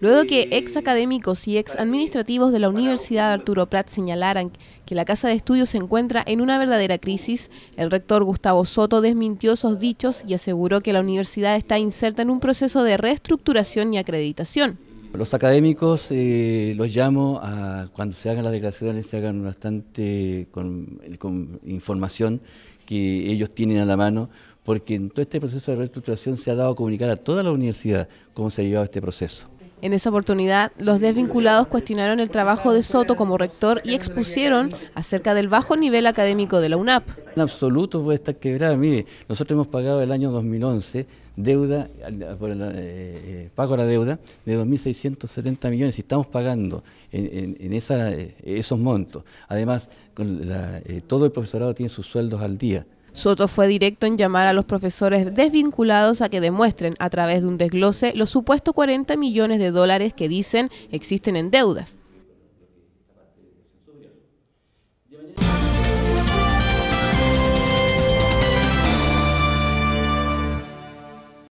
Luego que ex académicos y ex administrativos de la Universidad Arturo Prat señalaran que la casa de estudios se encuentra en una verdadera crisis, el rector Gustavo Soto desmintió esos dichos y aseguró que la universidad está inserta en un proceso de reestructuración y acreditación. Los académicos eh, los llamo a cuando se hagan las declaraciones, se hagan bastante con, con información que ellos tienen a la mano, porque en todo este proceso de reestructuración se ha dado a comunicar a toda la universidad cómo se ha llevado este proceso. En esa oportunidad, los desvinculados cuestionaron el trabajo de Soto como rector y expusieron acerca del bajo nivel académico de la UNAP. En absoluto puede estar quebrada. Mire, nosotros hemos pagado el año 2011 deuda, eh, eh, pago la deuda de 2.670 millones y estamos pagando en, eh, esos montos. Además, todo el profesorado tiene sus sueldos al día. Soto fue directo en llamar a los profesores desvinculados a que demuestren, a través de un desglose, los supuestos 40 millones de dólares que dicen existen en deudas.